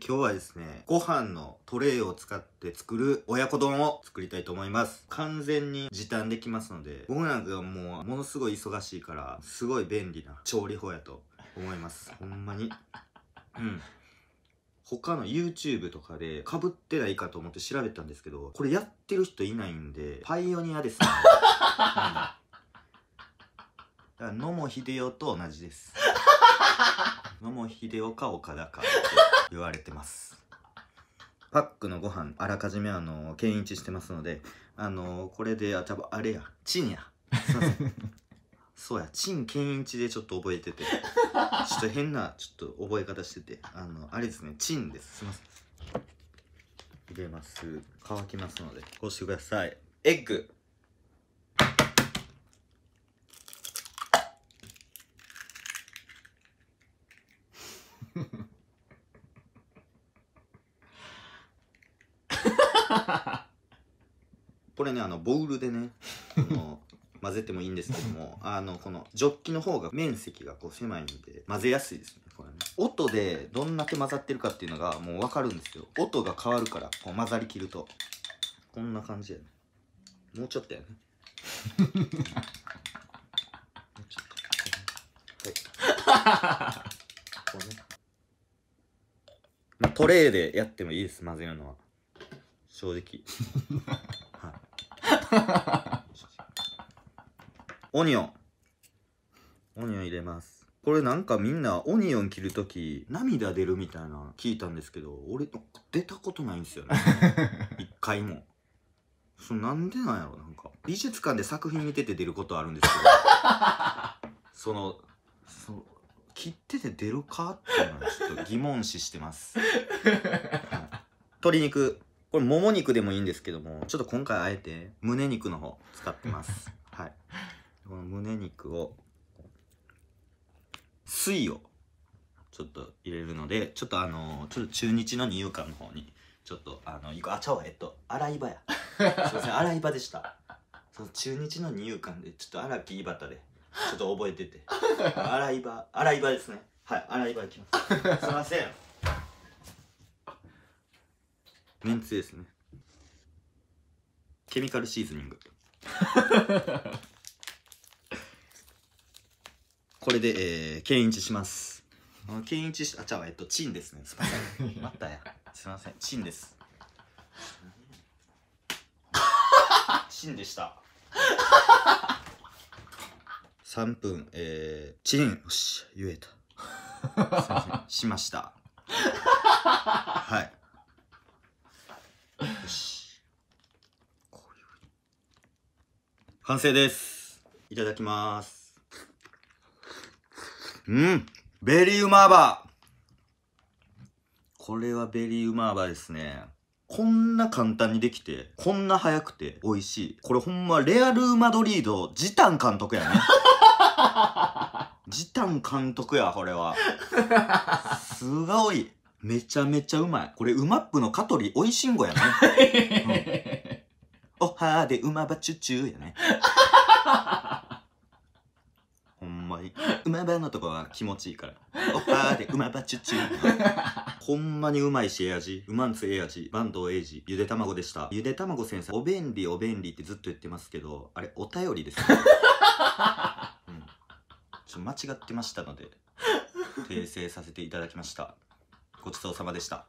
今日はですね、ご飯のトレイを使って作る親子丼を作りたいと思います。完全に時短できますので、僕なんかがもうものすごい忙しいから、すごい便利な調理法やと思います。ほんまに。うん。他の YouTube とかでかぶってないかと思って調べたんですけど、これやってる人いないんで、パイオニアですね。うん、だから野茂英雄と同じです。のも秀岡岡田かって言われてますパックのご飯あらかじめあの検一してますのであのこれであ多分あれやチンやすいませんそうやチン検一でちょっと覚えててちょっと変なちょっと覚え方しててあのあれですねチンですすいません入れます乾きますのでこうしてくださいエッグ これねあのボウルでねの混ぜてもいいんですけどもあのこのジョッキの方が面積がこう狭いんで混ぜやすいですねこれね音でどんだけ混ざってるかっていうのがもう分かるんですよ音が変わるからこう混ざりきるとこんな感じやねもうちょっとやね はいこうね、トレーでやってもいいです混ぜるのは。正直 はいオニオンオニオン入れますこれなんかみんなオニオン切るとき涙出るみたいな聞いたんですけど俺出たことないんですよね 一回もそなんでなんやろなんか美術館で作品見てて出ることあるんですけど そのそ切ってて出るかっていうのはちょっと疑問視してます、はい、鶏肉これもも肉でもいいんですけどもちょっと今回あえて胸肉の方使ってます はいこの胸肉を水をちょっと入れるのでちょっとあのちょっと中日の二遊間の方にちょっとあのあちゃうえっと洗い場やすいません 洗い場でしたその中日の二遊間でちょっと荒木井端でちょっと覚えてて 洗い場洗い場ですねはい洗い場行きますすいませんめんつゆですねケミカルシーズニング これで、ええー、検一します検一しあじゃあえっとチンですねすみません待ったやすいませんチンですチンでした3分えー、チンよし言えたすみませんしましたはいよし。完成ですいただきますうんベリーウマーバーこれはベリーウマーバーですねこんな簡単にできて、こんな早くて美味しい。これほんまレアル・マドリード、ジタン監督やね。ジタン監督や、これは。すごい。めちゃめちゃうまい。これ、うまっぷの香取おいしんごやね。おはーでうまばちゅちゅやね。ほんまに。うまばのとこは気持ちいいから。おはーでうまばちゅちゅ。ほんまにうまいしえア味。うまんつええ味。バンドええじ。ゆで卵でした。ゆで卵先生、お便利お便利ってずっと言ってますけど、あれ、お便りです、ね。うん。ちょ、間違ってましたので、訂正させていただきました。ごちそうさまでした。